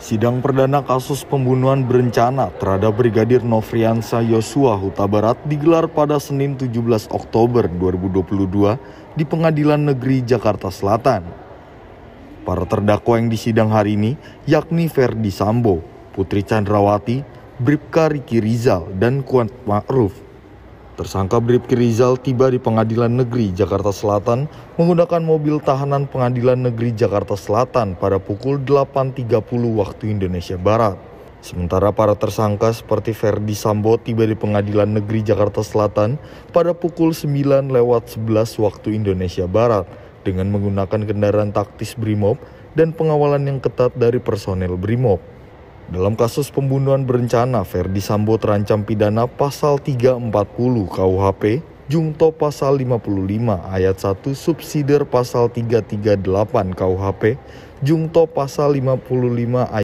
Sidang perdana kasus pembunuhan berencana terhadap Brigadir Nofriansa Yosua Huta Barat digelar pada Senin 17 Oktober 2022 di Pengadilan Negeri Jakarta Selatan. Para terdakwa yang disidang hari ini yakni Ferdi Sambo, Putri Chandrawati, Bripka Riki Rizal, dan Kuat Ma'ruf Tersangka Bribki Rizal tiba di Pengadilan Negeri Jakarta Selatan menggunakan mobil tahanan Pengadilan Negeri Jakarta Selatan pada pukul 8.30 waktu Indonesia Barat. Sementara para tersangka seperti Ferdi Sambo tiba di Pengadilan Negeri Jakarta Selatan pada pukul 9 lewat 11 waktu Indonesia Barat dengan menggunakan kendaraan taktis BRIMOB dan pengawalan yang ketat dari personel BRIMOB. Dalam kasus pembunuhan berencana, Verdi Sambo terancam pidana pasal 340 KUHP, jungto pasal 55 ayat 1 subsider pasal 338 KUHP, jungto pasal 55 ayat